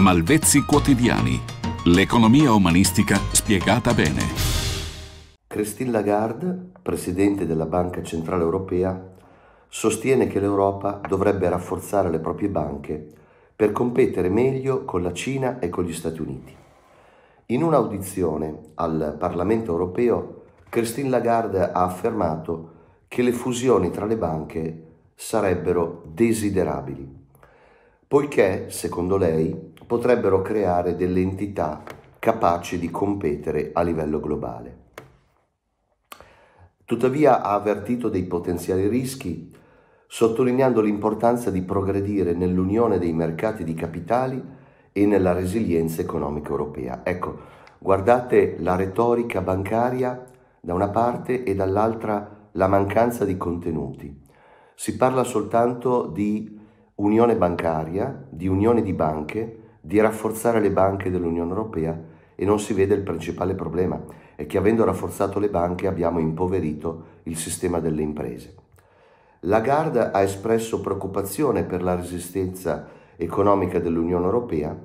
Malvezzi Quotidiani. L'economia umanistica spiegata bene. Christine Lagarde, presidente della Banca Centrale Europea, sostiene che l'Europa dovrebbe rafforzare le proprie banche per competere meglio con la Cina e con gli Stati Uniti. In un'audizione al Parlamento europeo, Christine Lagarde ha affermato che le fusioni tra le banche sarebbero desiderabili poiché, secondo lei, potrebbero creare delle entità capaci di competere a livello globale. Tuttavia ha avvertito dei potenziali rischi, sottolineando l'importanza di progredire nell'unione dei mercati di capitali e nella resilienza economica europea. Ecco, guardate la retorica bancaria da una parte e dall'altra la mancanza di contenuti. Si parla soltanto di unione bancaria, di unione di banche, di rafforzare le banche dell'Unione Europea e non si vede il principale problema, è che avendo rafforzato le banche abbiamo impoverito il sistema delle imprese. Lagarde ha espresso preoccupazione per la resistenza economica dell'Unione Europea,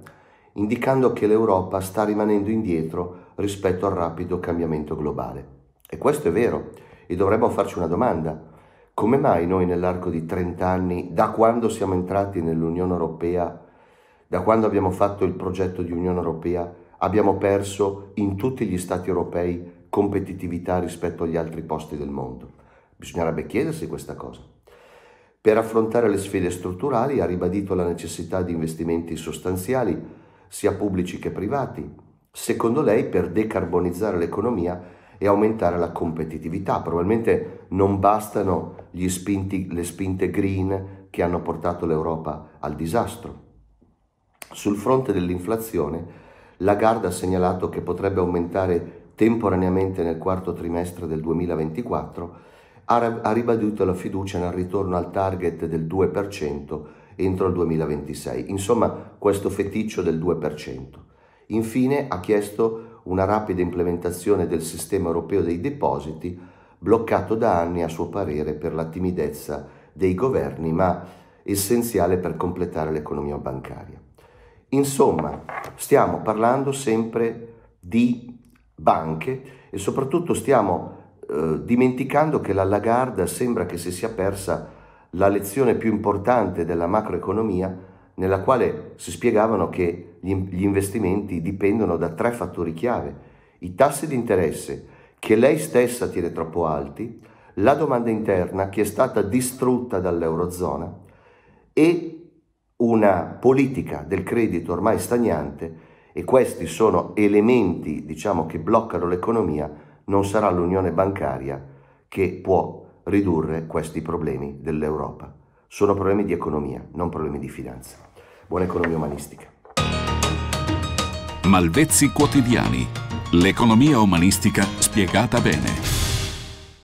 indicando che l'Europa sta rimanendo indietro rispetto al rapido cambiamento globale. E questo è vero, e dovremmo farci una domanda come mai noi nell'arco di 30 anni, da quando siamo entrati nell'Unione Europea, da quando abbiamo fatto il progetto di Unione Europea, abbiamo perso in tutti gli Stati europei competitività rispetto agli altri posti del mondo? Bisognerebbe chiedersi questa cosa. Per affrontare le sfide strutturali ha ribadito la necessità di investimenti sostanziali, sia pubblici che privati. Secondo lei, per decarbonizzare l'economia e aumentare la competitività. Probabilmente non bastano spinti, le spinte green che hanno portato l'Europa al disastro. Sul fronte dell'inflazione, Lagarde ha segnalato che potrebbe aumentare temporaneamente nel quarto trimestre del 2024, ha ribadito la fiducia nel ritorno al target del 2% entro il 2026. Insomma, questo feticcio del 2%. Infine ha chiesto una rapida implementazione del sistema europeo dei depositi, bloccato da anni a suo parere per la timidezza dei governi, ma essenziale per completare l'economia bancaria. Insomma, stiamo parlando sempre di banche e soprattutto stiamo eh, dimenticando che la Lagarde sembra che si sia persa la lezione più importante della macroeconomia, nella quale si spiegavano che gli investimenti dipendono da tre fattori chiave, i tassi di interesse che lei stessa tiene troppo alti, la domanda interna che è stata distrutta dall'Eurozona e una politica del credito ormai stagnante e questi sono elementi diciamo, che bloccano l'economia, non sarà l'unione bancaria che può ridurre questi problemi dell'Europa sono problemi di economia, non problemi di finanza. Buona economia umanistica. Malvezzi quotidiani. L'economia umanistica spiegata bene.